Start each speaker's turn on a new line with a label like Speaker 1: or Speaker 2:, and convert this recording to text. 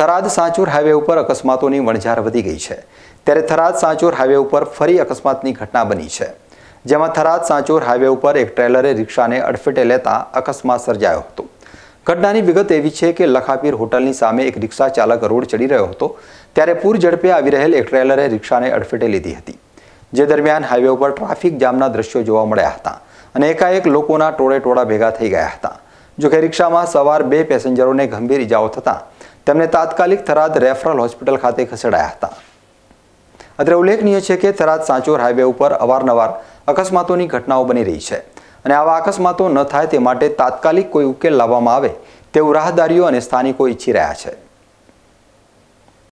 Speaker 1: Tharad Sanchore highway ઉપર અકસ્માતોની વણઝાર વધી ગઈ છે ત્યારે થરાદ સાંચોર હાઈવે ઉપર ફરી અકસ્માતની ઘટના બની છે જેમાં થરાદ સાંચોર હાઈવે ઉપર એક ટ્રેલરે રિક્ષાને અડફેટે લેતા અકસ્માત સર્જાયો હતો ઘટનાની વિગત એવી છે કે લખાપીર હોટલની સામે એક રિક્ષા ચાલક રોડ ચડી રહ્યો હતો ત્યારે પૂર ઝડપે આવી રહેલ એક ટ્રેલરે રિક્ષાને અડફેટે લીધી હતી જે દરમિયાન હાઈવે ઉપર ટ્રાફિક જામના દ્રશ્યો જોવા મળ્યા હતા અને એકાએક લોકોના ટોળે ટોળા ભેગા થઈ ગયા હતા જોકે રિક્ષામાં સવાર બે પેસેન્જરોને ગંભીર ઇજાઓ થતાં તેમને તાત્કાલિક થરાદ રેફરલ હોસ્પિટલ ખાતે ખસેડાયા હતા અત્રે ઉલ્લેખનીય છે કે થરાદ સાંચોર હાઈવે ઉપર અવારનવાર અકસ્માતોની ઘટનાઓ બની રહી છે અને આવા અકસ્માતો ન થાય તે માટે તાત્કાલિક કોઈ ઉકેલ લાવવામાં આવે તેવું રાહદારીઓ અને સ્થાનિકો ઈચ્છી રહ્યા છે